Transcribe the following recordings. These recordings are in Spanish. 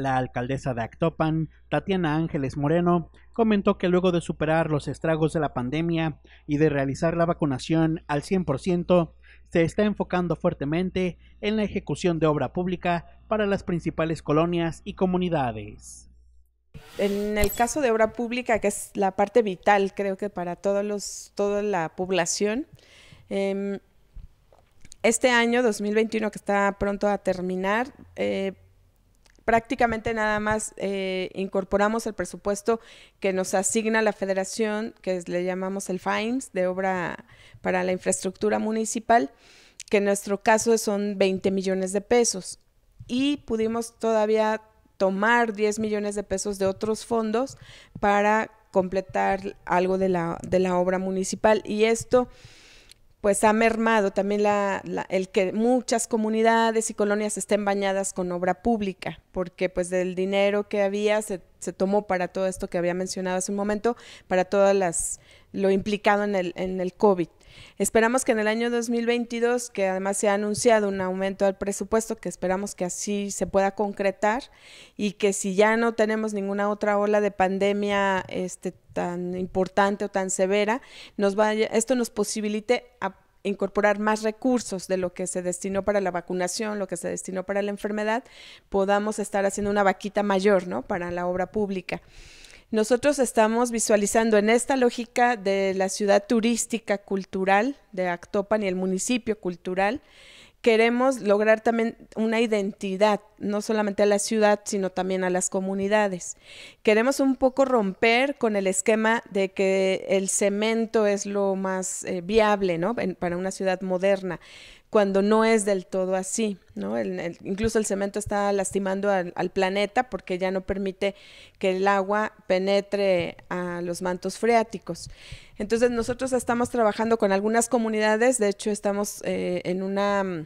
La alcaldesa de Actopan, Tatiana Ángeles Moreno, comentó que luego de superar los estragos de la pandemia y de realizar la vacunación al 100%, se está enfocando fuertemente en la ejecución de obra pública para las principales colonias y comunidades. En el caso de obra pública, que es la parte vital, creo que para todos los, toda la población, em, este año 2021 que está pronto a terminar, eh, prácticamente nada más eh, incorporamos el presupuesto que nos asigna la federación, que le llamamos el FINES, de obra para la infraestructura municipal, que en nuestro caso son 20 millones de pesos. Y pudimos todavía tomar 10 millones de pesos de otros fondos para completar algo de la, de la obra municipal. Y esto pues ha mermado también el que muchas comunidades y colonias estén bañadas con obra pública, porque pues del dinero que había se, tomó para todo esto que había mencionado hace un momento, para todas las lo implicado en el, en el COVID. Esperamos que en el año 2022, que además se ha anunciado un aumento al presupuesto, que esperamos que así se pueda concretar y que si ya no tenemos ninguna otra ola de pandemia este, tan importante o tan severa, nos esto nos posibilite incorporar más recursos de lo que se destinó para la vacunación, lo que se destinó para la enfermedad, podamos estar haciendo una vaquita mayor, ¿no? Para la obra pública. Nosotros estamos visualizando en esta lógica de la ciudad turística cultural de Actopan y el municipio cultural, queremos lograr también una identidad, no solamente a la ciudad, sino también a las comunidades. Queremos un poco romper con el esquema de que el cemento es lo más eh, viable para una ciudad moderna, cuando no es del todo así. ¿no? incluso el cemento está lastimando al, al, planeta porque ya no permite que el agua penetre a los mantos freáticos. Entonces nosotros estamos trabajando con algunas comunidades, de hecho estamos eh, en una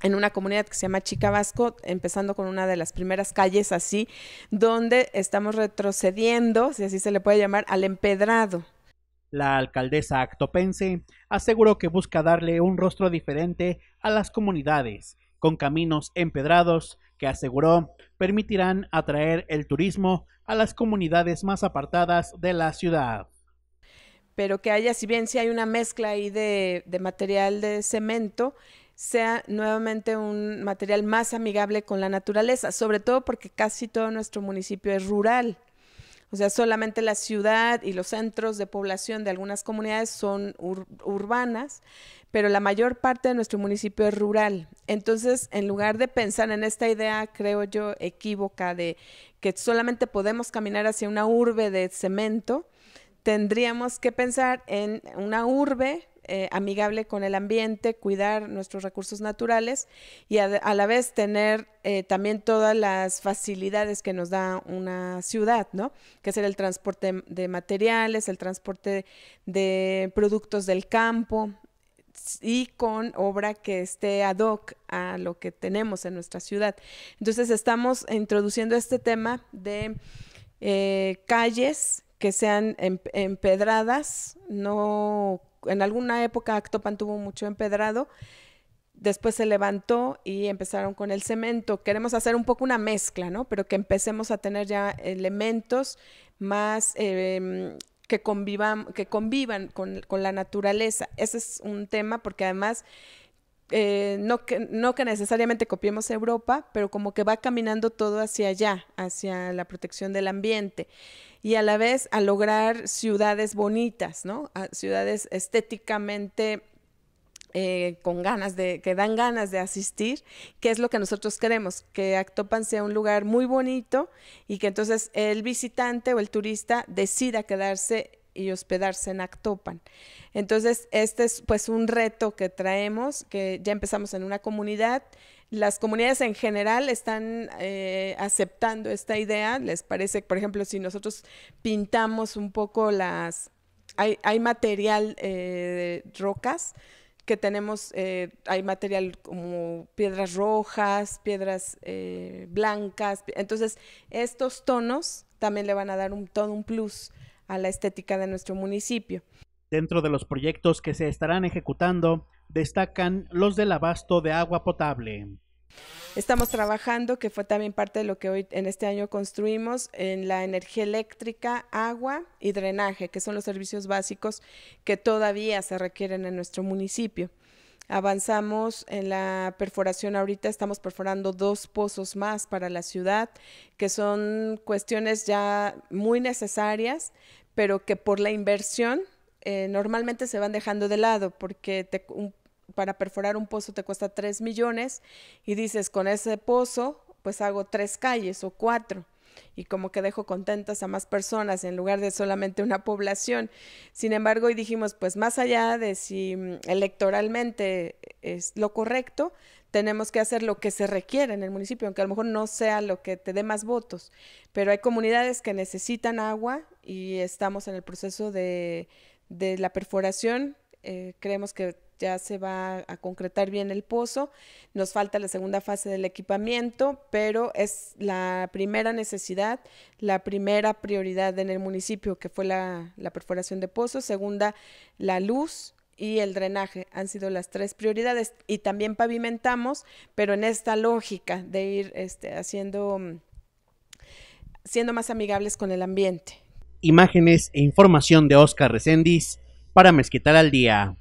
en una comunidad que se llama Chica Vasco, empezando con una de las primeras calles así, donde estamos retrocediendo, si así se le puede llamar, al empedrado. La alcaldesa actopense aseguró que busca darle un rostro diferente a las comunidades con caminos empedrados que aseguró permitirán atraer el turismo a las comunidades más apartadas de la ciudad. Pero que haya, si bien si hay una mezcla ahí de, de material de cemento, sea nuevamente un material más amigable con la naturaleza, sobre todo porque casi todo nuestro municipio es rural. O sea, solamente la ciudad y los centros de población de algunas comunidades son urbanas, pero la mayor parte de nuestro municipio es rural. Entonces, en lugar de pensar en esta idea, creo yo, equívoca de que solamente podemos caminar hacia una urbe de cemento, tendríamos que pensar en una urbe eh, amigable con el ambiente, cuidar nuestros recursos naturales y a, la vez tener eh, también todas las facilidades que nos da una ciudad, ¿no? Que ser el transporte de materiales, el transporte de productos del campo, y con obra que esté ad hoc a lo que tenemos en nuestra ciudad. Entonces estamos introduciendo este tema de eh, calles que sean empedradas, no en alguna época Actopan tuvo mucho empedrado. Después se levantó y empezaron con el cemento. Queremos hacer un poco una mezcla, ¿no? Pero que empecemos a tener ya elementos más em, que, convivan, que convivan con, con la naturaleza. Ese es un tema porque además eh, no, que, no que necesariamente copiemos Europa, pero como que va caminando todo hacia allá, hacia la protección del ambiente y a la vez a lograr ciudades bonitas, ¿no? ciudades estéticamente eh, con ganas de, que dan ganas de asistir, que es lo que nosotros queremos, que Actopan sea un lugar muy bonito y que entonces el visitante o el turista decida quedarse y hospedarse en Actopan. Entonces, este es pues un reto que traemos, que ya empezamos en una comunidad. Las comunidades en general están eh, aceptando esta idea. Les parece, por ejemplo, si nosotros pintamos un poco las... Hay, material eh, de rocas que tenemos, eh, hay material como piedras rojas, piedras blancas. Entonces, estos tonos también le van a dar un, todo un plus a la estética de nuestro municipio. Dentro de los proyectos que se estarán ejecutando, destacan los del abasto de agua potable. Estamos trabajando, que fue también parte de lo que hoy en este año construimos, en la energía eléctrica, agua y drenaje, que son los servicios básicos que todavía se requieren en nuestro municipio. Avanzamos en la perforación, ahorita estamos perforando dos pozos más para la ciudad, que son cuestiones ya muy necesarias, pero que por la inversión eh, normalmente se van dejando de lado, porque para perforar un pozo te cuesta tres millones y dices, con ese pozo, pues hago tres calles o cuatro y como que dejo contentas a más personas en lugar de solamente una población. Sin embargo, y dijimos, pues más allá de si mm, electoralmente es lo correcto, tenemos que hacer lo que se requiere en el municipio, aunque a lo mejor no sea lo que te dé más votos, pero hay comunidades que necesitan agua y estamos en el proceso de, de la perforación eh, creemos que ya se va a concretar bien el pozo. Nos falta la segunda fase del equipamiento, pero es la primera necesidad, la primera prioridad en el municipio, que fue la, perforación de pozo. Segunda, la luz y el drenaje han sido las tres prioridades. Y también pavimentamos, pero en esta lógica de ir este, haciendo, siendo más amigables con el ambiente. Imágenes e información de Oscar Recendis para mezquitar al Día.